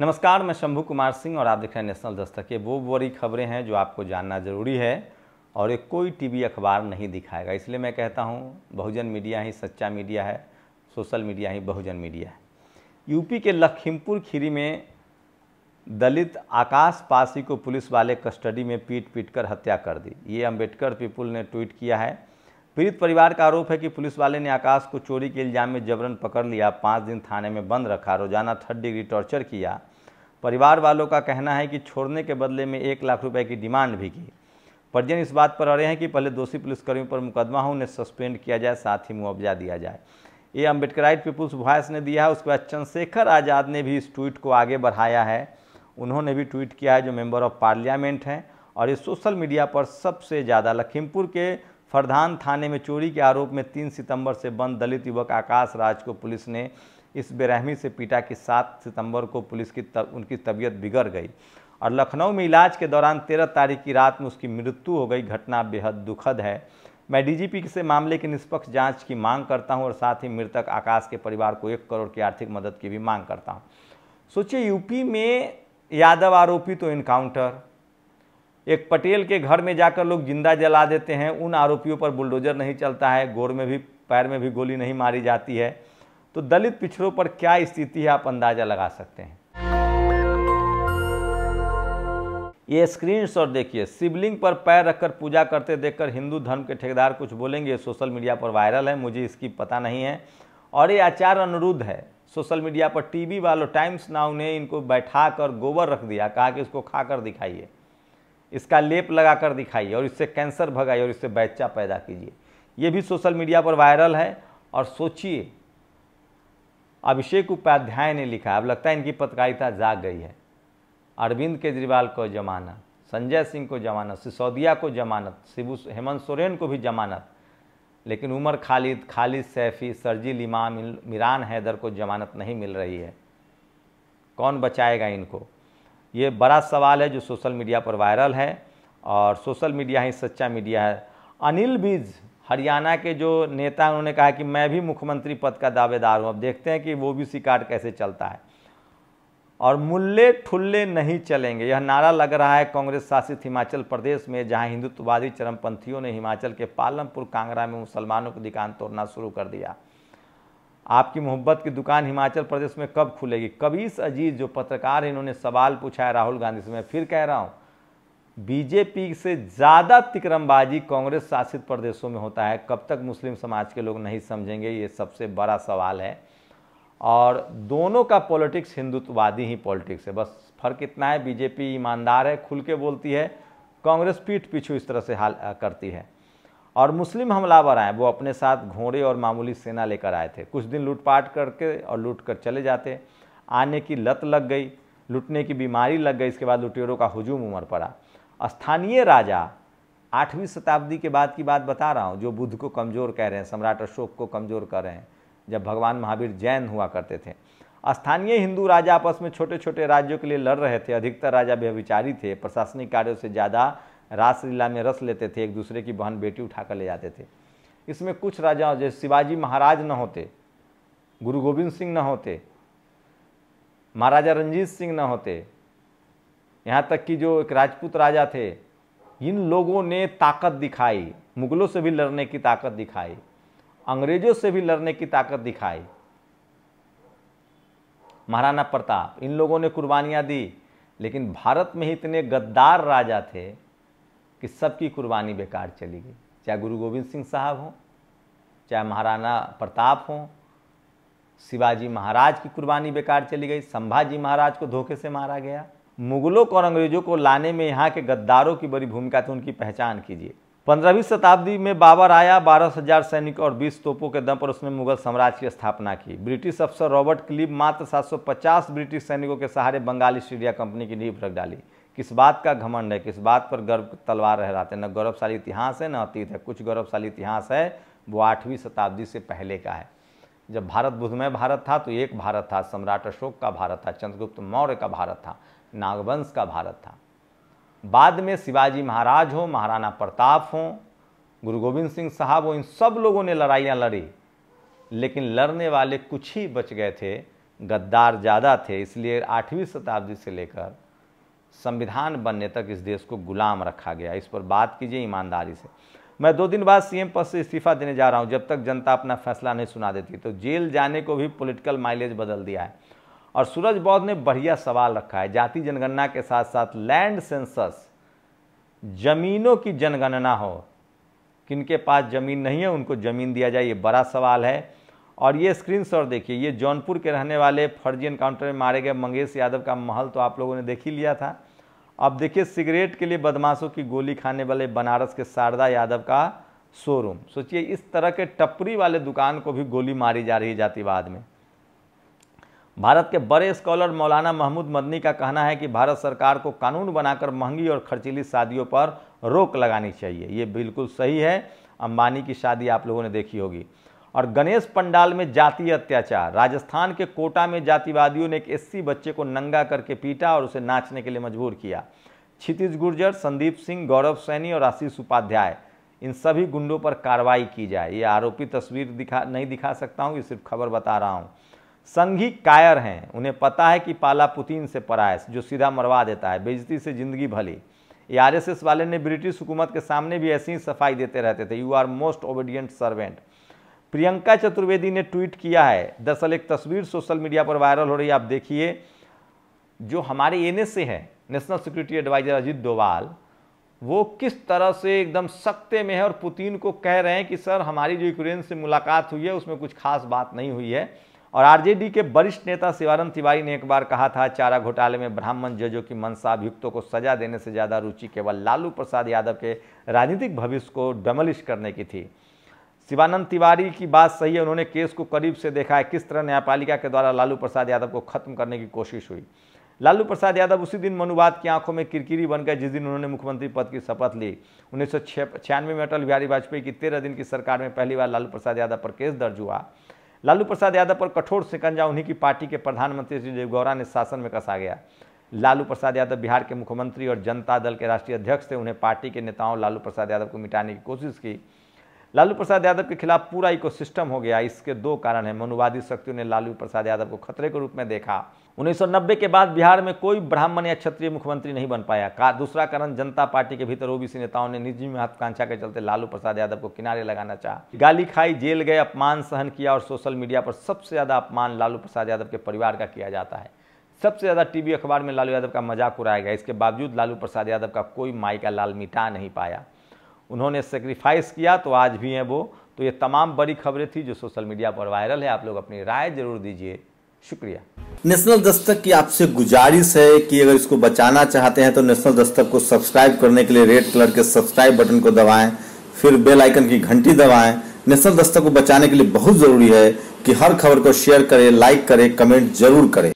नमस्कार मैं शंभू कुमार सिंह और आप देख रहे हैं नेशनल दस्तक ये वो बड़ी खबरें हैं जो आपको जानना ज़रूरी है और ये कोई टीवी अखबार नहीं दिखाएगा इसलिए मैं कहता हूँ बहुजन मीडिया ही सच्चा मीडिया है सोशल मीडिया ही बहुजन मीडिया है यूपी के लखीमपुर खीरी में दलित आकाश पासी को पुलिस वाले कस्टडी में पीट पीट कर हत्या कर दी ये अम्बेडकर पीपुल ने ट्वीट किया है पीड़ित परिवार का आरोप है कि पुलिस वाले ने आकाश को चोरी के इल्जाम में जबरन पकड़ लिया पाँच दिन थाने में बंद रखा रोजाना थर्ड डिग्री टॉर्चर किया परिवार वालों का कहना है कि छोड़ने के बदले में एक लाख रुपए की डिमांड भी की परिजन इस बात पर अड़े हैं कि पहले दोषी पुलिसकर्मियों पर मुकदमा हो उन्हें सस्पेंड किया जाए साथ ही मुआवजा दिया जाए ये अम्बेडकराइट पीपुल्स वॉयस ने दिया है उसके बाद चंद्रशेखर आज़ाद ने भी इस ट्वीट को आगे बढ़ाया है उन्होंने भी ट्वीट किया है जो मेंबर ऑफ पार्लियामेंट हैं और ये सोशल मीडिया पर सबसे ज़्यादा लखीमपुर के फरधान थाने में चोरी के आरोप में तीन सितंबर से बंद दलित युवक आकाश राज को पुलिस ने इस बेरहमी से पीटा कि सात सितंबर को पुलिस की तब, उनकी तबीयत बिगड़ गई और लखनऊ में इलाज के दौरान तेरह तारीख की रात में उसकी मृत्यु हो गई घटना बेहद दुखद है मैं डीजीपी से मामले की निष्पक्ष जांच की मांग करता हूं और साथ ही मृतक आकाश के परिवार को एक करोड़ की आर्थिक मदद की भी मांग करता हूं सोचिए यूपी में यादव आरोपी तो इनकाउंटर एक पटेल के घर में जाकर लोग जिंदा जला देते हैं उन आरोपियों पर बुलडोजर नहीं चलता है गोर में भी पैर में भी गोली नहीं मारी जाती है तो दलित पिछड़ों पर क्या स्थिति है आप अंदाज़ा लगा सकते हैं ये स्क्रीन शॉट देखिए शिवलिंग पर पैर रखकर पूजा करते देखकर हिंदू धर्म के ठेकेदार कुछ बोलेंगे सोशल मीडिया पर वायरल है मुझे इसकी पता नहीं है और ये आचार अनुरुद्ध है सोशल मीडिया पर टीवी वालों टाइम्स नाउ ने इनको बैठा कर गोबर रख दिया कहा कि इसको खाकर दिखाइए इसका लेप लगा कर दिखाइए और इससे कैंसर भगाइए और इससे बच्चा पैदा कीजिए ये भी सोशल मीडिया पर वायरल है और सोचिए अभिषेक उपाध्याय ने लिखा अब लगता है इनकी पत्रकारिता जाग गई है अरविंद केजरीवाल को जमानत संजय सिंह को जमानत सिसोदिया को जमानत शिबू हेमंत सोरेन को भी जमानत लेकिन उमर खालिद खालिद सैफी सरजील इमाम मीरान हैदर को जमानत नहीं मिल रही है कौन बचाएगा इनको ये बड़ा सवाल है जो सोशल मीडिया पर वायरल है और सोशल मीडिया ही सच्चा मीडिया है अनिल बीज हरियाणा के जो नेता उन्होंने कहा कि मैं भी मुख्यमंत्री पद का दावेदार हूँ अब देखते हैं कि वो भी शिकार कैसे चलता है और मुल्ले ठुल्ले नहीं चलेंगे यह नारा लग रहा है कांग्रेस शासित हिमाचल प्रदेश में जहां हिंदुत्ववादी चरमपंथियों ने हिमाचल के पालमपुर कांगड़ा में मुसलमानों को दिकान तोड़ना शुरू कर दिया आपकी मोहब्बत की दुकान हिमाचल प्रदेश में कब खुलेगी कबीस अजीज जो पत्रकार इन्होंने सवाल पूछा है राहुल गांधी से मैं फिर कह रहा हूँ बीजेपी से ज़्यादा तिकरमबाजी कांग्रेस शासित प्रदेशों में होता है कब तक मुस्लिम समाज के लोग नहीं समझेंगे ये सबसे बड़ा सवाल है और दोनों का पॉलिटिक्स हिंदुत्ववादी ही पॉलिटिक्स है बस फर्क इतना है बीजेपी ईमानदार है खुल के बोलती है कांग्रेस पीठ पीछू इस तरह से हाल करती है और मुस्लिम हमलावर आए वो अपने साथ घोड़े और मामूली सेना लेकर आए थे कुछ दिन लूटपाट करके और लूट कर चले जाते आने की लत लग गई लूटने की बीमारी लग गई इसके बाद लुटेरों का हुजूम उमर पड़ा स्थानीय राजा आठवीं शताब्दी के बाद की बात बता रहा हूँ जो बुद्ध को कमज़ोर कह रहे हैं सम्राट अशोक को कमज़ोर कर रहे हैं जब भगवान महावीर जैन हुआ करते थे स्थानीय हिंदू राजा आपस में छोटे छोटे राज्यों के लिए लड़ रहे थे अधिकतर राजा व्यविचारी थे प्रशासनिक कार्यों से ज़्यादा रासलीला में रस लेते थे एक दूसरे की बहन बेटी उठा कर ले जाते थे इसमें कुछ राजाओं जैसे शिवाजी महाराज न होते गुरु गोविंद सिंह न होते महाराजा रंजीत सिंह न होते यहाँ तक कि जो एक राजपूत राजा थे इन लोगों ने ताकत दिखाई मुगलों से भी लड़ने की ताकत दिखाई अंग्रेजों से भी लड़ने की ताकत दिखाई महाराणा प्रताप इन लोगों ने कुर्बानियाँ दी लेकिन भारत में ही इतने गद्दार राजा थे कि सबकी कुर्बानी बेकार चली गई चाहे गुरु गोविंद सिंह साहब हों चाहे महाराणा प्रताप हों शिवाजी महाराज की कुर्बानी बेकार चली गई संभाजी महाराज को धोखे से मारा गया मुगलों को और अंग्रेजों को लाने में यहाँ के गद्दारों की बड़ी भूमिका थी उनकी पहचान कीजिए पंद्रहवीं शताब्दी में बाबर आया बारह हजार सैनिक और बीस तोपों के दम पर उसने मुगल साम्राज्य की स्थापना की ब्रिटिश अफसर रॉबर्ट क्लीब मात्र 750 ब्रिटिश सैनिकों के सहारे बंगाली इंडिया कंपनी की नींव रख डाली किस बात का घमंड है किस बात पर गर्व तलवार रहलाते हैं न गौरवशाली इतिहास है न अतीत है कुछ गौरवशाली इतिहास है वो आठवीं शताब्दी से पहले का है जब भारत बुधमय भारत था तो एक भारत था सम्राट अशोक का भारत था चंद्रगुप्त मौर्य का भारत था नागवंश का भारत था बाद में शिवाजी महाराज हो महाराणा प्रताप हों गुरु गोविंद सिंह साहब हो इन सब लोगों ने लड़ाइयाँ लड़ी लेकिन लड़ने वाले कुछ ही बच गए थे गद्दार ज़्यादा थे इसलिए आठवीं शताब्दी से लेकर संविधान बनने तक इस देश को गुलाम रखा गया इस पर बात कीजिए ईमानदारी से मैं दो दिन बाद सीएम पद से इस्तीफा देने जा रहा हूं जब तक जनता अपना फैसला नहीं सुना देती तो जेल जाने को भी पॉलिटिकल माइलेज बदल दिया है और सूरज बौद्ध ने बढ़िया सवाल रखा है जाति जनगणना के साथ साथ लैंड सेंसस जमीनों की जनगणना हो किनके पास जमीन नहीं है उनको जमीन दिया जाए ये बड़ा सवाल है और ये स्क्रीन शॉट देखिए ये जौनपुर के रहने वाले फर्जी एनकाउंटर में मारे गए मंगेश यादव का महल तो आप लोगों ने देख ही लिया था अब देखिए सिगरेट के लिए बदमाशों की गोली खाने वाले बनारस के शारदा यादव का शोरूम सोचिए इस तरह के टपरी वाले दुकान को भी गोली मारी जा रही है जातिवाद में भारत के बड़े स्कॉलर मौलाना महमूद मदनी का कहना है कि भारत सरकार को कानून बनाकर महंगी और खर्चीली शादियों पर रोक लगानी चाहिए ये बिल्कुल सही है अंबानी की शादी आप लोगों ने देखी होगी और गणेश पंडाल में जाति अत्याचार राजस्थान के कोटा में जातिवादियों ने एक एससी बच्चे को नंगा करके पीटा और उसे नाचने के लिए मजबूर किया क्षितिज गुर्जर संदीप सिंह गौरव सैनी और आशीष उपाध्याय इन सभी गुंडों पर कार्रवाई की जाए ये आरोपी तस्वीर दिखा नहीं दिखा सकता हूँ ये सिर्फ खबर बता रहा हूँ संघी कायर हैं उन्हें पता है कि पाला पुतिन से परायस जो सीधा मरवा देता है बेजती से जिंदगी भली ये आरएसएस वाले ने ब्रिटिश हुकूमत के सामने भी ऐसी ही सफाई देते रहते थे you are most obedient servant Priyanka Chaturvedi ने ट्वीट किया है दरअसल एक तस्वीर सोशल मीडिया पर वायरल हो रही है आप देखिए जो हमारे एन एस है national security adviser Ajit Doval वो किस तरह से एकदम सख्ते में है और पुतिन को कह रहे हैं कि सर हमारी जो यूक्रेन से मुलाकात हुई है उसमें कुछ खास बात नहीं हुई है और आरजेडी के वरिष्ठ नेता शिवानंद तिवारी ने एक बार कहा था चारा घोटाले में ब्राह्मण जजों की मनसा अभियुक्तों को सजा देने से ज़्यादा रुचि केवल लालू प्रसाद यादव के राजनीतिक भविष्य को डमलिश करने की थी शिवानंद तिवारी की बात सही है उन्होंने केस को करीब से देखा है किस तरह न्यायपालिका के द्वारा लालू प्रसाद यादव को खत्म करने की कोशिश हुई लालू प्रसाद यादव उसी दिन मनुवाद की आंखों में किरकिरी बन गए जिस दिन उन्होंने मुख्यमंत्री पद की शपथ ली उन्नीस छियानवे में अटल बिहारी वाजपेयी की तेरह दिन की सरकार में पहली बार लालू प्रसाद यादव पर केस दर्ज हुआ लालू प्रसाद यादव पर कठोर शिकंजा उन्हीं की पार्टी के प्रधानमंत्री श्री गौरा ने शासन में कसा गया लालू प्रसाद यादव बिहार के मुख्यमंत्री और जनता दल के राष्ट्रीय अध्यक्ष थे उन्हें पार्टी के नेताओं लालू प्रसाद यादव को मिटाने की कोशिश की लालू प्रसाद यादव के खिलाफ पूरा सिस्टम हो गया इसके दो कारण हैं मनुवादी शक्तियों ने लालू प्रसाद यादव को खतरे के रूप में देखा 1990 के बाद बिहार में कोई ब्राह्मण या क्षत्रिय मुख्यमंत्री नहीं बन पाया का दूसरा कारण जनता पार्टी के भीतर ओबीसी नेताओं ने निजी महत्वाकांक्षा के चलते लालू प्रसाद यादव को किनारे लगाना चाहा गाली खाई जेल गए अपमान सहन किया और सोशल मीडिया पर सबसे ज़्यादा अपमान लालू प्रसाद यादव के परिवार का किया जाता है सबसे ज़्यादा टीवी अखबार में लालू यादव का मजाक उड़ाया गया इसके बावजूद लालू प्रसाद यादव का कोई माई का लाल मिटा नहीं पाया उन्होंने सेक्रीफाइस किया तो आज भी हैं वो तो ये तमाम बड़ी खबरें थी जो सोशल मीडिया पर वायरल है आप लोग अपनी राय जरूर दीजिए शुक्रिया नेशनल दस्तक की आपसे गुजारिश है कि अगर इसको बचाना चाहते हैं तो नेशनल दस्तक को सब्सक्राइब करने के लिए रेड कलर के सब्सक्राइब बटन को दबाएं फिर बेल आइकन की घंटी दबाएं नेशनल दस्तक को बचाने के लिए बहुत ज़रूरी है कि हर खबर को शेयर करें लाइक करें कमेंट जरूर करें